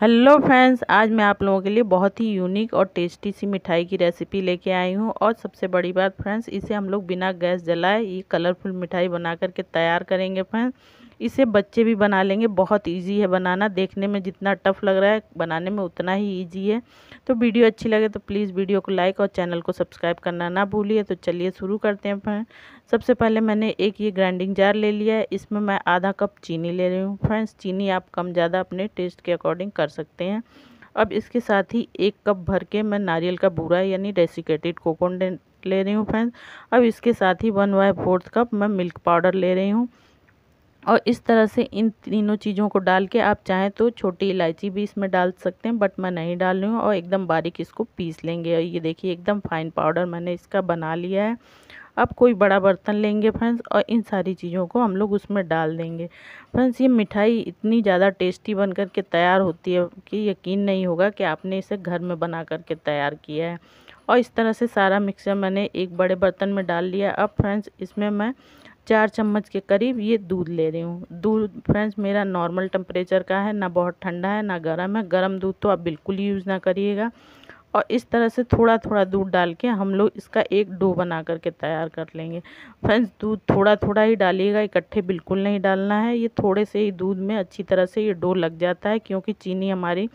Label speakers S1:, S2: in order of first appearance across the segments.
S1: hello friends आज मैं आप लोगों के लिए बहुत ही यूनिक और टेस्टी सी मिठाई की रेसिपी लेके आई हूँ और सबसे बड़ी बात फ्रेंड्स इसे हम लोग बिना गैस जलाए ये कलरफुल मिठाई बना करके तैयार करेंगे फ्रेंड्स इसे बच्चे भी बना लेंगे बहुत इजी है बनाना देखने में जितना टफ लग रहा है बनाने में उतना ही इजी है तो वीडियो अच्छी लगे तो प्लीज़ वीडियो को लाइक और चैनल को सब्सक्राइब करना ना भूलिए तो चलिए शुरू करते हैं फ्रेंड सबसे पहले मैंने एक ये ग्राइंडिंग जार ले लिया है इसमें मैं आधा कप चीनी ले रही हूँ फ्रेंड्स चीनी आप कम ज़्यादा अपने टेस्ट के अकॉर्डिंग कर सकते हैं अब इसके साथ ही एक कप भर के मैं नारियल का बूरा यानी डेसिकेटेड कोकोन ले रही हूँ फ्रेंड्स अब इसके साथ ही वन बाय फोर्थ कप मैं मिल्क पाउडर ले रही हूँ और इस तरह से इन तीनों चीज़ों को डाल के आप चाहें तो छोटी इलायची भी इसमें डाल सकते हैं बट मैं नहीं डाल रही हूँ और एकदम बारीक इसको पीस लेंगे और ये देखिए एकदम फाइन पाउडर मैंने इसका बना लिया है अब कोई बड़ा बर्तन लेंगे फ्रेंड्स और इन सारी चीज़ों को हम लोग उसमें डाल देंगे फ्रेंड्स ये मिठाई इतनी ज़्यादा टेस्टी बन कर के तैयार होती है कि यकीन नहीं होगा कि आपने इसे घर में बना कर के तैयार किया है और इस तरह से सारा मिक्सर मैंने एक बड़े बर्तन में डाल लिया अब फ्रेंड्स इसमें मैं चार चम्मच के करीब ये दूध ले रही हूँ दूध फ्रेंड्स मेरा नॉर्मल टेम्परेचर का है ना बहुत ठंडा है ना गर्म है गर्म दूध तो आप बिल्कुल यूज़ ना करिएगा और इस तरह से थोड़ा थोड़ा दूध डाल के हम लोग इसका एक डो बना करके तैयार कर लेंगे फ्रेंड्स दूध थोड़ा थोड़ा ही डालिएगा इकट्ठे बिल्कुल नहीं डालना है ये थोड़े से ही दूध में अच्छी तरह से ये डो लग जाता है क्योंकि चीनी हमारी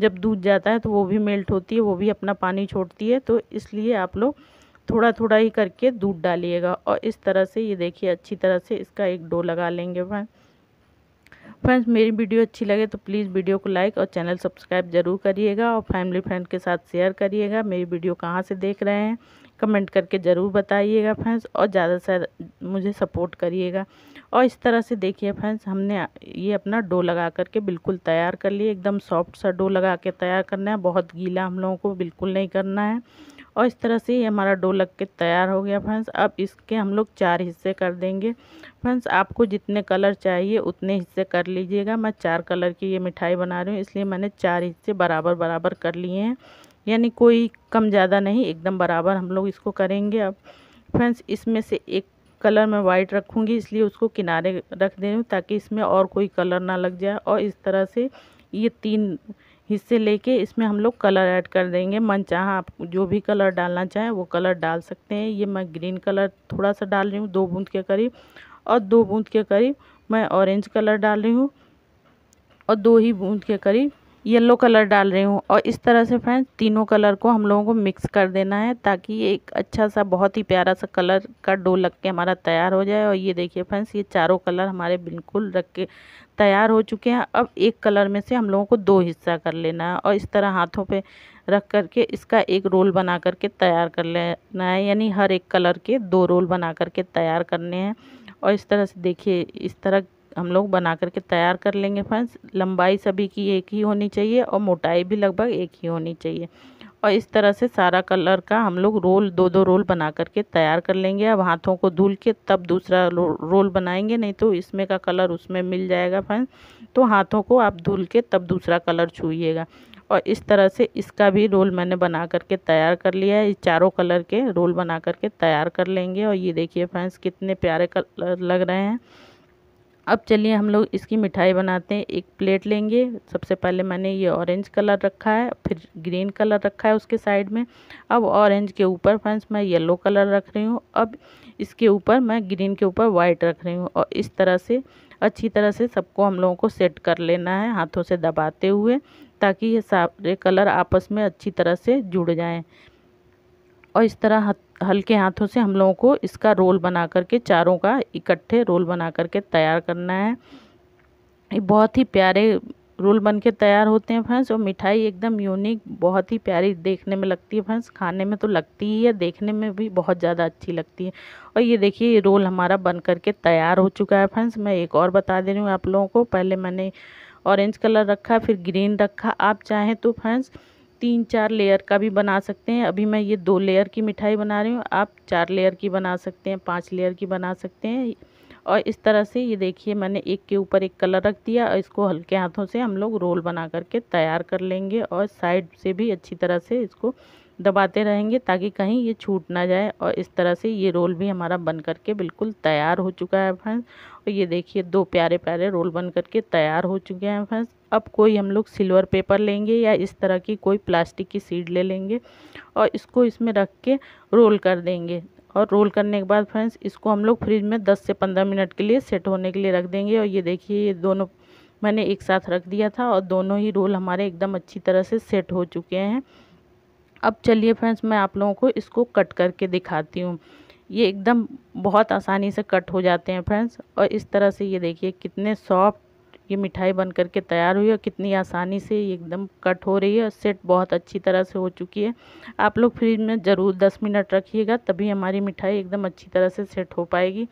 S1: जब दूध जाता है तो वो भी मेल्ट होती है वो भी अपना पानी छोड़ती है तो इसलिए आप लोग थोड़ा थोड़ा ही करके दूध डालिएगा और इस तरह से ये देखिए अच्छी तरह से इसका एक डो लगा लेंगे फ्रेंड फ्रेंड्स मेरी वीडियो अच्छी लगे तो प्लीज़ वीडियो को लाइक और चैनल सब्सक्राइब जरूर करिएगा और फैमिली फ्रेंड के साथ शेयर करिएगा मेरी वीडियो कहाँ से देख रहे हैं कमेंट करके ज़रूर बताइएगा फ्रेंड्स और ज़्यादा से मुझे सपोर्ट करिएगा और इस तरह से देखिए फ्रेंड्स हमने ये अपना डो लगा करके बिल्कुल तैयार कर लिए एकदम सॉफ्ट सा डो लगा के तैयार करना है बहुत गीला हम लोगों को बिल्कुल नहीं करना है और इस तरह से ये हमारा डो लग के तैयार हो गया फ्रेंड्स अब इसके हम लोग चार हिस्से कर देंगे फ्रेंड्स आपको जितने कलर चाहिए उतने हिस्से कर लीजिएगा मैं चार कलर की ये मिठाई बना रही हूँ इसलिए मैंने चार हिस्से बराबर बराबर कर लिए हैं यानी कोई कम ज़्यादा नहीं एकदम बराबर हम लोग इसको करेंगे अब फ्रेंड्स इसमें से एक कलर मैं वाइट रखूँगी इसलिए उसको किनारे रख दे रही हूँ ताकि इसमें और कोई कलर ना लग जाए और इस तरह से ये तीन हिस्से लेके इसमें हम लोग कलर ऐड कर देंगे मन चाह आप जो भी कलर डालना चाहें वो कलर डाल सकते हैं ये मैं ग्रीन कलर थोड़ा सा डाल रही हूँ दो बूंद के करीब और दो बूंद के करीब मैं ऑरेंज कलर डाल रही हूँ और दो ही बूंद के करीब येलो कलर डाल रही हूँ और इस तरह से फ्रेंड्स तीनों कलर को हम लोगों को मिक्स कर देना है ताकि एक अच्छा सा बहुत ही प्यारा सा कलर का डो लग के हमारा तैयार हो जाए और ये देखिए फ्रेंड्स ये चारों कलर हमारे बिल्कुल रख के तैयार हो चुके हैं अब एक कलर में से हम लोगों को दो हिस्सा कर लेना है और इस तरह हाथों पर रख करके इसका एक रोल बना करके तैयार कर लेना है यानी हर एक कलर के दो रोल बना करके तैयार करने हैं और इस तरह से देखिए इस तरह हम लोग बना करके तैयार कर लेंगे फ्रेंड्स लंबाई सभी की एक ही होनी चाहिए और मोटाई भी लगभग एक ही होनी चाहिए और इस तरह से सारा कलर का हम लोग रोल दो दो रोल बना करके तैयार कर लेंगे अब हाथों को धुल के तब दूसरा रोल बनाएंगे नहीं तो इसमें का कलर उसमें मिल जाएगा फ्रेंड्स तो हाथों को आप धुल के तब दूसरा कलर छूइएगा और इस तरह से इसका भी रोल मैंने बना करके तैयार कर लिया है चारों कलर के रोल बना करके तैयार कर लेंगे और ये देखिए फ्रेंड्स कितने प्यारे कलर लग रहे हैं अब चलिए हम लोग इसकी मिठाई बनाते हैं एक प्लेट लेंगे सबसे पहले मैंने ये ऑरेंज कलर रखा है फिर ग्रीन कलर रखा है उसके साइड में अब ऑरेंज के ऊपर फ्रेंड्स मैं येलो कलर रख रही हूँ अब इसके ऊपर मैं ग्रीन के ऊपर वाइट रख रही हूँ और इस तरह से अच्छी तरह से सबको हम लोगों को सेट कर लेना है हाथों से दबाते हुए ताकि ये सारे कलर आपस में अच्छी तरह से जुड़ जाएँ और इस तरह हल्के हाथों से हम लोगों को इसका रोल बना करके चारों का इकट्ठे रोल बना करके तैयार करना है ये बहुत ही प्यारे रोल बन के तैयार होते हैं फ्रेंड्स और मिठाई एकदम यूनिक बहुत ही प्यारी देखने में लगती है फ्रेंड्स खाने में तो लगती ही है देखने में भी बहुत ज़्यादा अच्छी लगती है और ये देखिए ये रोल हमारा बन करके तैयार हो चुका है फ्रेंड्स मैं एक और बता दे रही हूँ आप लोगों को पहले मैंने ऑरेंज कलर रखा फिर ग्रीन रखा आप चाहें तो फ्रेंड्स तीन चार लेयर का भी बना सकते हैं अभी मैं ये दो लेयर की मिठाई बना रही हूँ आप चार लेयर की बना सकते हैं पाँच लेयर की बना सकते हैं और इस तरह से ये देखिए मैंने एक के ऊपर एक कलर रख दिया और इसको हल्के हाथों से हम लोग रोल बना करके तैयार कर लेंगे और साइड से भी अच्छी तरह से इसको दबाते रहेंगे ताकि कहीं ये छूट ना जाए और इस तरह से ये रोल भी हमारा बन करके बिल्कुल तैयार हो चुका है फ्रेंड्स और ये देखिए दो प्यारे प्यारे रोल बन करके तैयार हो चुके हैं फ्रेंड्स अब कोई हम लोग सिल्वर पेपर लेंगे या इस तरह की कोई प्लास्टिक की सीड ले लेंगे और इसको इसमें रख के रोल कर देंगे और रोल करने के बाद फ्रेंड्स इसको हम लोग फ्रिज में 10 से 15 मिनट के लिए सेट होने के लिए रख देंगे और ये देखिए ये दोनों मैंने एक साथ रख दिया था और दोनों ही रोल हमारे एकदम अच्छी तरह से सेट हो चुके हैं अब चलिए फ्रेंड्स मैं आप लोगों को इसको कट करके दिखाती हूँ ये एकदम बहुत आसानी से कट हो जाते हैं फ्रेंड्स और इस तरह से ये देखिए कितने सॉफ्ट ये मिठाई बन करके के तैयार हुई और कितनी आसानी से एकदम कट हो रही है और सेट बहुत अच्छी तरह से हो चुकी है आप लोग फ्रिज में ज़रूर दस मिनट रखिएगा तभी हमारी मिठाई एकदम अच्छी तरह से सेट हो पाएगी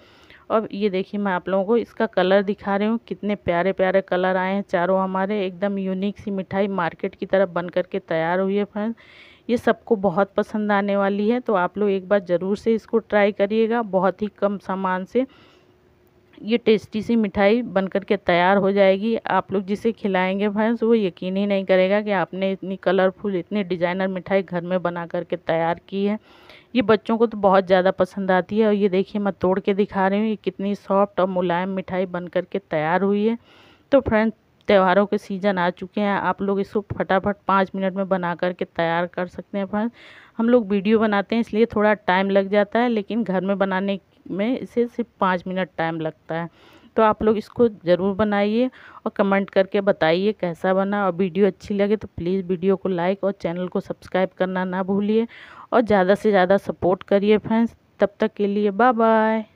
S1: और ये देखिए मैं आप लोगों को इसका कलर दिखा रही हूँ कितने प्यारे प्यारे कलर आए हैं चारों हमारे एकदम यूनिक सी मिठाई मार्केट की तरफ बन करके तैयार हुई है फ्रेंड ये सबको बहुत पसंद आने वाली है तो आप लोग एक बार ज़रूर से इसको ट्राई करिएगा बहुत ही कम सामान से ये टेस्टी सी मिठाई बनकर के तैयार हो जाएगी आप लोग जिसे खिलाएंगे भैंस वो यकीन ही नहीं करेगा कि आपने इतनी कलरफुल इतनी डिज़ाइनर मिठाई घर में बना करके तैयार की है ये बच्चों को तो बहुत ज़्यादा पसंद आती है और ये देखिए मैं तोड़ के दिखा रही हूँ ये कितनी सॉफ्ट और मुलायम मिठाई बन करके तैयार हुई है तो फ्रेंड्स त्योहारों के सीज़न आ चुके हैं आप लोग इसको फटाफट पाँच मिनट में बना करके तैयार कर सकते हैं फ्रेंड्स हम लोग वीडियो बनाते हैं इसलिए थोड़ा टाइम लग जाता है लेकिन घर में बनाने में इसे सिर्फ पाँच मिनट टाइम लगता है तो आप लोग इसको ज़रूर बनाइए और कमेंट करके बताइए कैसा बना और वीडियो अच्छी लगे तो प्लीज़ वीडियो को लाइक और चैनल को सब्सक्राइब करना ना भूलिए और ज़्यादा से ज़्यादा सपोर्ट करिए फ्रेंड्स तब तक के लिए बाय बाय